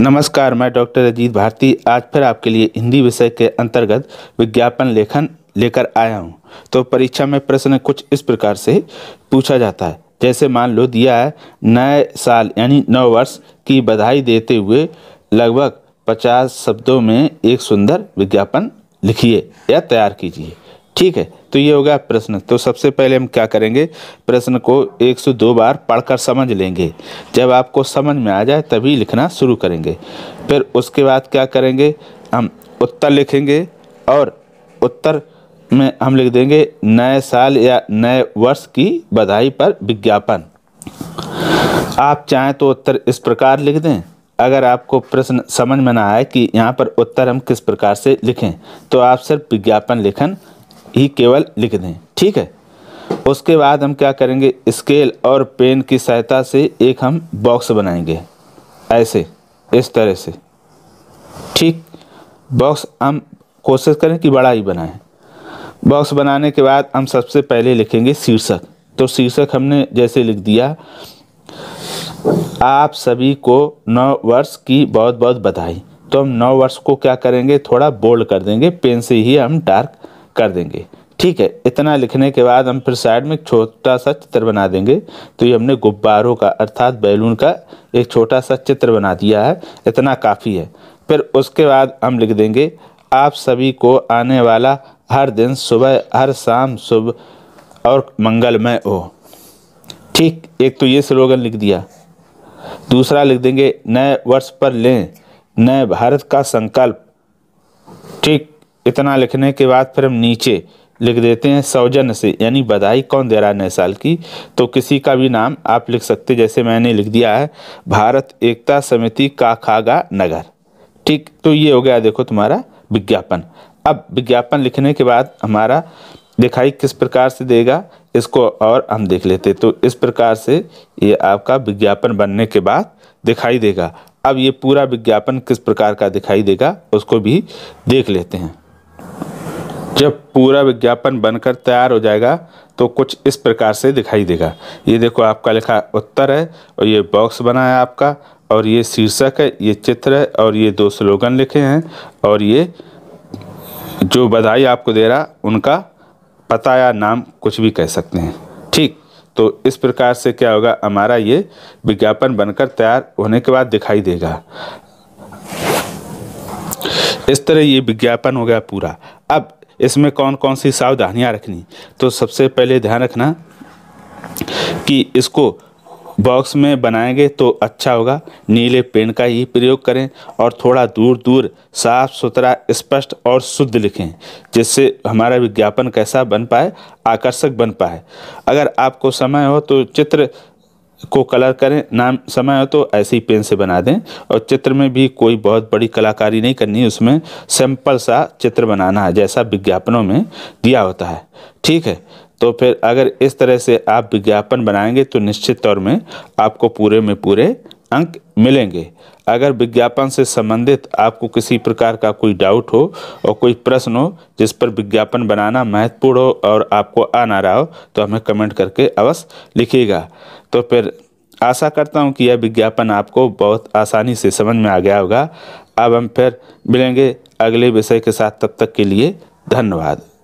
नमस्कार मैं डॉक्टर अजीत भारती आज फिर आपके लिए हिंदी विषय के अंतर्गत विज्ञापन लेखन लेकर आया हूँ तो परीक्षा में प्रश्न कुछ इस प्रकार से पूछा जाता है जैसे मान लो दिया है नए साल यानी नौ वर्ष की बधाई देते हुए लगभग पचास शब्दों में एक सुंदर विज्ञापन लिखिए या तैयार कीजिए ठीक है तो ये हो गया प्रश्न तो सबसे पहले हम क्या करेंगे प्रश्न को 102 बार पढ़कर समझ लेंगे जब आपको समझ में आ जाए तभी लिखना शुरू करेंगे फिर उसके बाद क्या करेंगे हम उत्तर लिखेंगे और उत्तर में हम लिख देंगे नए साल या नए वर्ष की बधाई पर विज्ञापन आप चाहें तो उत्तर इस प्रकार लिख दें अगर आपको प्रश्न समझ में ना आए कि यहाँ पर उत्तर हम किस प्रकार से लिखें तो आप सिर्फ विज्ञापन लिखन ही केवल लिख दें ठीक है उसके बाद हम क्या करेंगे स्केल और पेन की सहायता से एक हम बॉक्स बनाएंगे ऐसे इस तरह से ठीक बॉक्स हम कोशिश करें कि बड़ा ही बनाएं बॉक्स बनाने के बाद हम सबसे पहले लिखेंगे शीर्षक तो शीर्षक हमने जैसे लिख दिया आप सभी को नौ वर्ष की बहुत बहुत बधाई तो हम नौ वर्ष को क्या करेंगे थोड़ा बोल्ड कर देंगे पेन से ही हम डार्क कर देंगे ठीक है इतना लिखने के बाद हम फिर साइड में एक छोटा सा चित्र बना देंगे तो ये हमने गुब्बारों का अर्थात बैलून का एक छोटा सा चित्र बना दिया है इतना काफ़ी है फिर उसके बाद हम लिख देंगे आप सभी को आने वाला हर दिन सुबह हर शाम सुबह और मंगलमय हो ठीक एक तो ये स्लोगन लिख दिया दूसरा लिख देंगे नए वर्ष पर लें नए भारत का संकल्प ठीक इतना लिखने के बाद फिर हम नीचे लिख देते हैं सौजन से यानी बधाई कौन दे रहा है नए साल की तो किसी का भी नाम आप लिख सकते जैसे मैंने लिख दिया है भारत एकता समिति का खागा नगर ठीक तो ये हो गया देखो तुम्हारा विज्ञापन अब विज्ञापन लिखने के बाद हमारा दिखाई किस प्रकार से देगा इसको और हम देख लेते तो इस प्रकार से ये आपका विज्ञापन बनने के बाद दिखाई देगा अब ये पूरा विज्ञापन किस प्रकार का दिखाई देगा उसको भी देख लेते हैं जब पूरा विज्ञापन बनकर तैयार हो जाएगा तो कुछ इस प्रकार से दिखाई देगा ये देखो आपका लिखा उत्तर है और ये बॉक्स बना है आपका और ये शीर्षक है ये चित्र है और ये दो स्लोगन लिखे हैं और ये जो बधाई आपको दे रहा उनका पता या नाम कुछ भी कह सकते हैं ठीक तो इस प्रकार से क्या होगा हमारा ये विज्ञापन बनकर तैयार होने के बाद दिखाई देगा इस तरह ये विज्ञापन हो गया पूरा अब इसमें कौन कौन सी सावधानियाँ रखनी तो सबसे पहले ध्यान रखना कि इसको बॉक्स में बनाएंगे तो अच्छा होगा नीले पेन का ही प्रयोग करें और थोड़ा दूर दूर साफ सुथरा स्पष्ट और शुद्ध लिखें जिससे हमारा विज्ञापन कैसा बन पाए आकर्षक बन पाए अगर आपको समय हो तो चित्र को कलर करें नाम समय हो तो ऐसे ही पेन से बना दें और चित्र में भी कोई बहुत बड़ी कलाकारी नहीं करनी उसमें सिंपल सा चित्र बनाना है जैसा विज्ञापनों में दिया होता है ठीक है तो फिर अगर इस तरह से आप विज्ञापन बनाएंगे तो निश्चित तौर में आपको पूरे में पूरे अंक मिलेंगे अगर विज्ञापन से संबंधित आपको किसी प्रकार का कोई डाउट हो और कोई प्रश्न हो जिस पर विज्ञापन बनाना महत्वपूर्ण हो और आपको आ रहा हो तो हमें कमेंट करके अवश्य लिखिएगा तो फिर आशा करता हूँ कि यह विज्ञापन आपको बहुत आसानी से समझ में आ गया होगा अब हम फिर मिलेंगे अगले विषय के साथ तब तक के लिए धन्यवाद